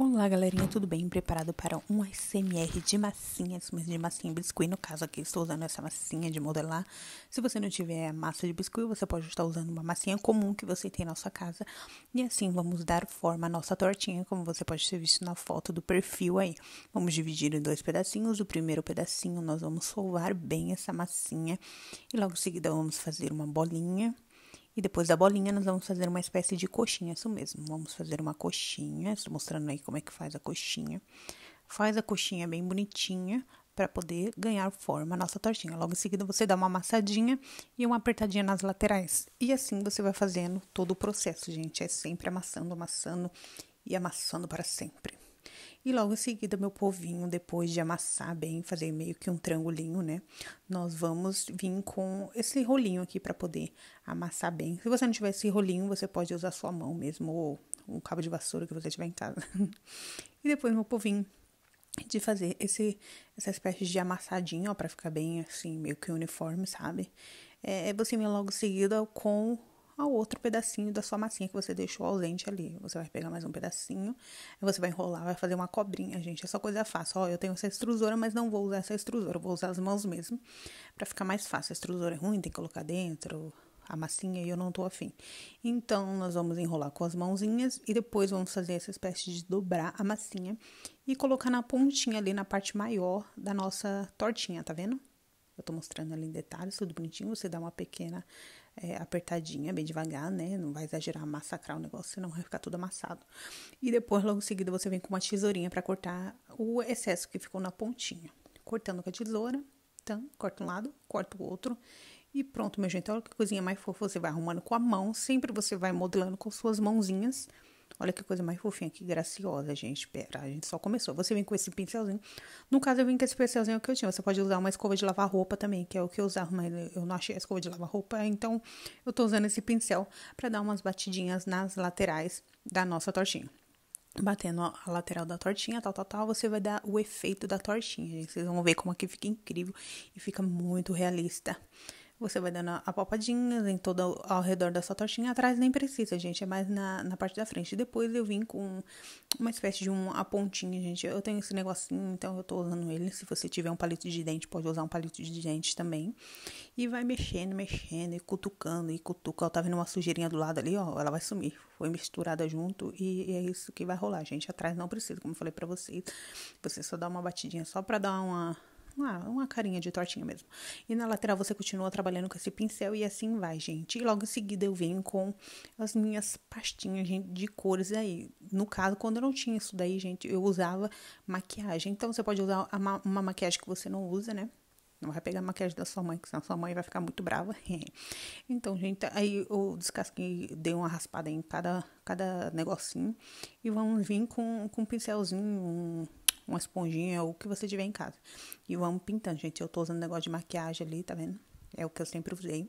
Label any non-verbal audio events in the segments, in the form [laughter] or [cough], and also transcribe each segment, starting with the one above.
Olá galerinha, tudo bem? Preparado para um ASMR de massinhas, mas de massinha biscuit, no caso aqui estou usando essa massinha de modelar. Se você não tiver massa de biscuit, você pode estar usando uma massinha comum que você tem na sua casa. E assim vamos dar forma à nossa tortinha, como você pode ter visto na foto do perfil aí. Vamos dividir em dois pedacinhos. O primeiro pedacinho nós vamos sovar bem essa massinha e logo em seguida vamos fazer uma bolinha e depois da bolinha, nós vamos fazer uma espécie de coxinha, isso mesmo. Vamos fazer uma coxinha, estou mostrando aí como é que faz a coxinha. Faz a coxinha bem bonitinha para poder ganhar forma a nossa tortinha. Logo em seguida, você dá uma amassadinha e uma apertadinha nas laterais. E assim você vai fazendo todo o processo, gente. É sempre amassando, amassando e amassando para sempre. E logo em seguida, meu povinho, depois de amassar bem, fazer meio que um triangulinho, né? Nós vamos vir com esse rolinho aqui para poder amassar bem. Se você não tiver esse rolinho, você pode usar sua mão mesmo ou um cabo de vassoura que você tiver em casa. [laughs] e depois meu povinho de fazer esse essa espécie de amassadinho, ó, para ficar bem assim, meio que uniforme, sabe? É, você vem logo em seguida com ao outro pedacinho da sua massinha que você deixou ausente ali. Você vai pegar mais um pedacinho, você vai enrolar, vai fazer uma cobrinha, gente. é só coisa fácil. Ó, eu tenho essa extrusora, mas não vou usar essa extrusora, eu vou usar as mãos mesmo, para ficar mais fácil. A extrusora é ruim, tem que colocar dentro a massinha e eu não tô afim. Então, nós vamos enrolar com as mãozinhas e depois vamos fazer essa espécie de dobrar a massinha e colocar na pontinha ali, na parte maior da nossa tortinha, tá vendo? Eu tô mostrando ali em detalhes, tudo bonitinho. Você dá uma pequena é, apertadinha, bem devagar, né? Não vai exagerar, massacrar o negócio, senão vai ficar tudo amassado. E depois, logo em seguida, você vem com uma tesourinha para cortar o excesso que ficou na pontinha. Cortando com a tesoura, então, corta um lado, corta o outro. E pronto, meu gente, olha que coisinha mais fofa, você vai arrumando com a mão, sempre você vai modelando com suas mãozinhas. Olha que coisa mais fofinha, que graciosa, gente. Pera, a gente só começou. Você vem com esse pincelzinho. No caso, eu vim com esse pincelzinho que eu tinha. Você pode usar uma escova de lavar roupa também, que é o que eu usava, mas eu não achei a escova de lavar roupa. Então, eu tô usando esse pincel para dar umas batidinhas nas laterais da nossa tortinha batendo a lateral da tortinha, tal, tal, tal, você vai dar o efeito da tortinha, gente. Vocês vão ver como aqui é fica incrível e fica muito realista. Você vai dando a palpadinha em todo ao redor da sua tortinha. Atrás nem precisa, gente. É mais na, na parte da frente. Depois eu vim com uma espécie de um, a pontinha, gente. Eu tenho esse negocinho, então eu tô usando ele. Se você tiver um palito de dente, pode usar um palito de dente também. E vai mexendo, mexendo e cutucando e cutuca. Ó, tá vendo uma sujeirinha do lado ali, ó. Ela vai sumir. Foi misturada junto e, e é isso que vai rolar, gente. Atrás não precisa, como eu falei pra vocês. Você só dá uma batidinha só pra dar uma uma, uma carinha de tortinha mesmo. E na lateral você continua trabalhando com esse pincel e assim vai, gente. E logo em seguida eu venho com as minhas pastinhas gente, de cores aí. No caso, quando eu não tinha isso daí, gente, eu usava maquiagem. Então você pode usar uma, uma maquiagem que você não usa, né? Não vai pegar a maquiagem da sua mãe, senão sua mãe vai ficar muito brava. [laughs] então, gente, aí eu descasquei, dei uma raspada em cada, cada negocinho. E vamos vir com, com um pincelzinho, um, uma esponjinha ou o que você tiver em casa. E vamos pintando, gente. Eu tô usando negócio de maquiagem ali, tá vendo? É o que eu sempre usei.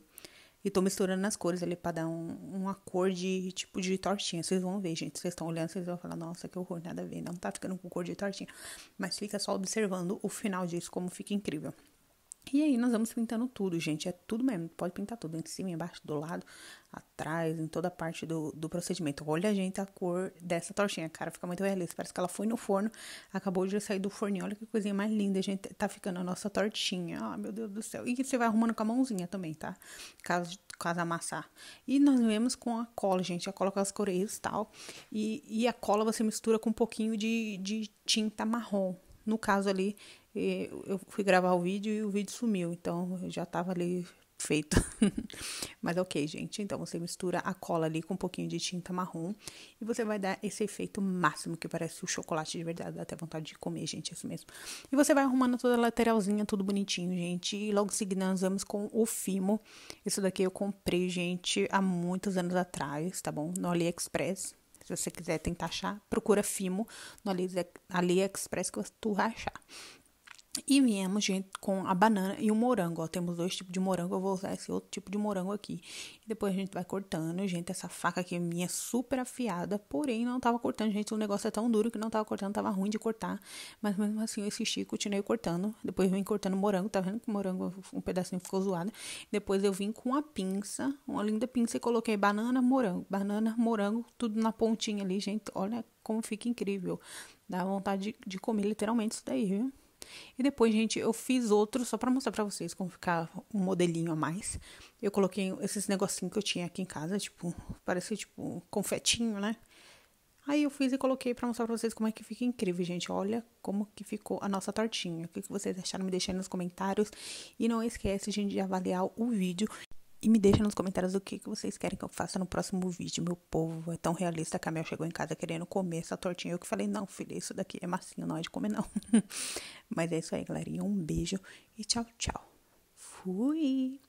E tô misturando as cores ali pra dar um, uma cor de tipo de tortinha. Vocês vão ver, gente. Vocês estão olhando, vocês vão falar, nossa, que horror, nada a ver. Não tá ficando com cor de tortinha. Mas fica só observando o final disso, como fica incrível. E aí nós vamos pintando tudo, gente. É tudo mesmo. Pode pintar tudo. Em cima, embaixo, do lado, atrás, em toda parte do, do procedimento. Olha, gente, a cor dessa tortinha. Cara, fica muito realista. Parece que ela foi no forno. Acabou de sair do forninho. Olha que coisinha mais linda, gente. Tá ficando a nossa tortinha. Ah, meu Deus do céu. E você vai arrumando com a mãozinha também, tá? Caso, caso amassar. E nós vemos com a cola, gente. A cola com as cores e tal. E, e a cola você mistura com um pouquinho de, de tinta marrom no caso ali, eu fui gravar o vídeo e o vídeo sumiu, então eu já estava ali feito. [laughs] Mas ok, gente. Então você mistura a cola ali com um pouquinho de tinta marrom e você vai dar esse efeito máximo que parece o chocolate de verdade. Dá até vontade de comer, gente, é isso mesmo. E você vai arrumando toda a lateralzinha, tudo bonitinho, gente. E logo em seguida nós vamos com o Fimo. Isso daqui eu comprei, gente, há muitos anos atrás, tá bom? No AliExpress. Se você quiser tentar achar, procura Fimo no AliExpress que tu vai achar. E viemos, gente, com a banana e o morango, ó. Temos dois tipos de morango, eu vou usar esse outro tipo de morango aqui. E depois a gente vai cortando, gente, essa faca aqui é minha é super afiada, porém não tava cortando, gente, o negócio é tão duro que não tava cortando, tava ruim de cortar. Mas mesmo assim eu insisti, continuei cortando. Depois eu vim cortando morango, tá vendo que o morango, um pedacinho ficou zoado. Depois eu vim com a pinça, uma linda pinça e coloquei banana, morango, banana, morango, tudo na pontinha ali, gente. Olha como fica incrível. Dá vontade de, de comer literalmente isso daí, viu? E depois, gente, eu fiz outro só para mostrar para vocês como ficar um modelinho a mais. Eu coloquei esses negocinhos que eu tinha aqui em casa, tipo, parece tipo um confetinho, né? Aí eu fiz e coloquei para mostrar para vocês como é que fica incrível, gente. Olha como que ficou a nossa tortinha. O que, vocês acharam? Me deixem nos comentários. E não esquece, gente, de avaliar o vídeo e me deixa nos comentários o que, vocês querem que eu faça no próximo vídeo. Meu povo, é tão realista que a Mel chegou em casa querendo comer essa tortinha. Eu que falei, não, filha, isso daqui é massinho, não é de comer, não. [laughs] Mas é isso aí, galerinha. Um beijo e tchau, tchau. Fui!